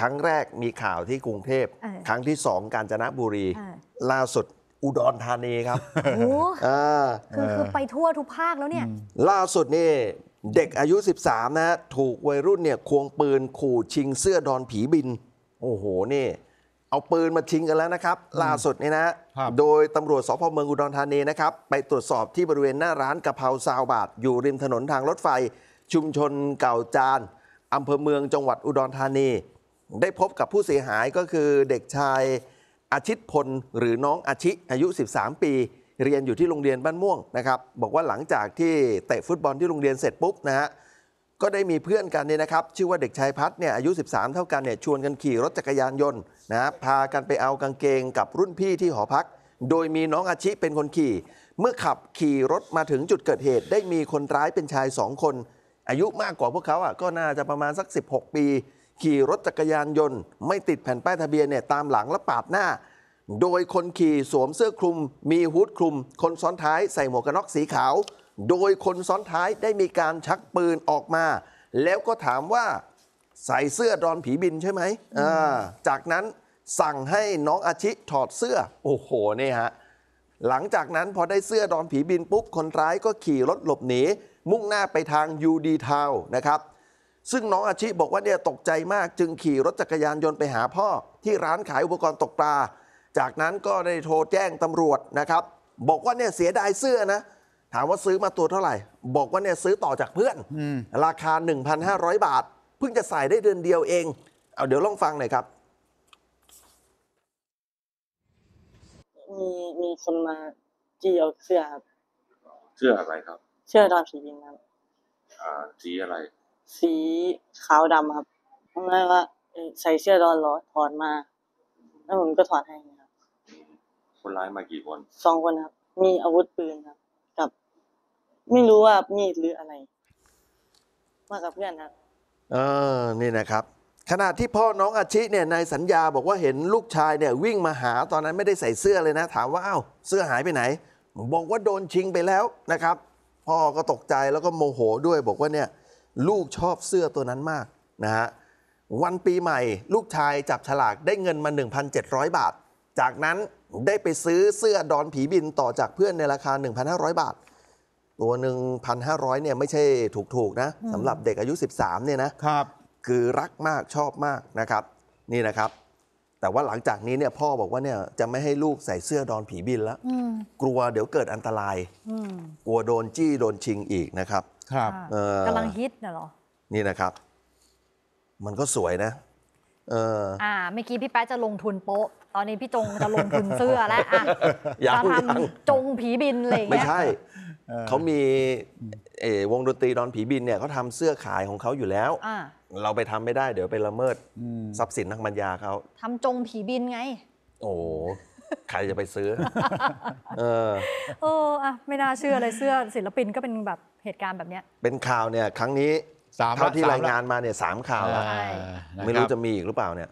ครั้งแรกมีข่าวที่กรุงเทพ ครั้งที่สองกาญจนบุรี ล่าสุดอุดรธานีครับ โอ้โหคือไปทั่วทุกภาคแล้วเนี่ย ล่าสุดนี่เด็กอายุ 13นะฮะ ถูกวัยรุ่นเนี่ยควงปืนขู่ชิงเสื้อดอนผีบิน โอ้โห นี่ เอาปืนมาชิงกันแล้วนะครับ ล่าสุดนี่นะโดยตำรวจสพเมืองอุดรธานีนะครับ ไปตรวจสอบที่บริเวณหน้าร้านกะเพราซาวบาทอยู่ริมถนนทางรถไฟ ชุมชนเก่าจานอำเภอเมืองจังหวัดอุดรธานีได้พบกับผู้เสียหายก็คือเด็กชายอาชิตพลหรือน้องอาชิอายุ 13 ปี เรียนอยู่ที่โรงเรียนบ้านม่วงนะครับ บอกว่าหลังจากที่เตะฟุตบอลที่โรงเรียนเสร็จปุ๊บนะฮะก็ได้มีเพื่อนกันเนี่ยนะครับ ชื่อว่าเด็กชายพัฒเนี่ยอายุ 13 เท่ากันเนี่ยชวนกันขี่รถจักรยานยนต์นะพากันไปเอากางเกงกับรุ่นพี่ที่หอพัก โดยมีน้องอาชิเป็นคนขี่ เมื่อขับขี่รถมาถึงจุดเกิดเหตุ ได้มีคนร้ายเป็นชาย 2 คน อายุมากกว่าพวกเขาอ่ะก็น่าจะประมาณสัก 16 ปีขี่รถจักรยานยนต์ ไม่ติดแผ่นป้ายทะเบียนเนี่ยตามหลังและปาดหน้า โดยคนขี่สวมเสื้อคลุม มีฮูดคลุม คนซ้อนท้ายใส่หมวกกันน็อกสีขาว โดยคนซ้อนท้ายได้มีการชักปืนออกมา แล้วก็ถามว่าใส่เสื้อดอนผีบินใช่ไหมอ่าจากนั้นสั่งให้น้องอาชิถอดเสื้อโอ้โหนี่ฮะหลังจากนั้นพอได้เสื้อดอนผีบินปุ๊บคนร้ายก็ขี่รถหลบหนีมุ่งหน้าไปทางยูดีทาวนะครับซึ่งน้องอาชิบอกว่าเนี่ยตกใจมาก จึงขี่รถจักรยานยนต์ไปหาพ่อที่ร้านขายอุปกรณ์ตกปลา จากนั้นก็ได้โทรแจ้งตำรวจนะครับ บอกว่าเนี่ยเสียดายเสื้อนะ ถามว่าซื้อมาตัวเท่าไหร่ บอกว่าเนี่ยซื้อต่อจากเพื่อนราคา 1,500 บาท เพิ่งจะใส่ได้เดือนเดียวเอง เอาเดี๋ยวลองฟังหน่อยครับ มีมีคนมาจี้เอาเสื้อครับเสื้ออะไรครับเสื้อดำสีดินครับอ่าสีอะไรสีขาวดำครับเพราะงั้นว่าใส่เสื้อรอนร้อนถอดมา แล้วผมก็ถอดให้ครับคนร้ายมากี่คนสองคนครับ มีอาวุธปืนครับ กับ ไม่รู้ว่ามีดหรืออะไร มากับเพื่อนครับเออ นี่นะครับ ขณะที่พ่อน้องอาชิเนี่ยนายสัญญาบอกว่าเห็นลูกชาย เนี่ยวิ่งมาหาตอนนั้นไม่ได้ใส่เสื้อเลยนะ ถามว่าอ้าวเสื้อหายไปไหนบอกว่าโดนชิงไปแล้วนะครับ พ่อก็ตกใจแล้วก็โมโหด้วยบอกว่าเนี่ยลูกชอบเสื้อตัวนั้นมากนะฮะ วันปีใหม่ลูกชายจับฉลากได้เงินมา 1,700 บาท จากนั้นได้ไปซื้อเสื้อดอนผีบินต่อจากเพื่อนในราคา 1,500 บาท ตัว 1,500เนี่ยไม่ใช่ถูกๆนะสำหรับเด็กอายุ 13เนี่ยนะครับ คือรักมากชอบมากนะครับ นี่นะครับ แต่ว่าหลังจากนี้เนี่ยพ่อบอกว่าเนี่ยจะไม่ให้ลูกใส่เสื้อดอนผีบินแล้วกลัวเดี๋ยวเกิดอันตรายกลัวโดนจี้โดนชิงอีกนะครับครับกำลังฮิตนะหรอ นี่นะครับ มันก็สวยนะ เอออ่าเมื่อกี้พี่แป๊ะจะลงทุนโป๊ะ ตอนนี้พี่จงจะลงทุนเสื้อแล้วอ่ะจะทำจงผีบินเลยไม่ใช่ เขามีวงดนตรีดอนผีบินเนี่ยเขาทำเสื้อขายของเขาอยู่แล้วเราไปทำไม่ได้ เดี๋ยวไปละเมิดทรัพย์สินทางปัญญาเขาทำจงผีบินไง โอ้ใครจะไปซื้อ เออ โอ้ อ่ะ ไม่น่าเชื่อเลยเสื้อศิลปินก็เป็นแบบเหตุการณ์แบบเนี้ย เป็นข่าวเนี่ย ครั้งนี้สามเท่าที่รายงานมาเนี่ยสามข่าวแล้วไม่รู้จะมีอีกหรือเปล่าเนี่ย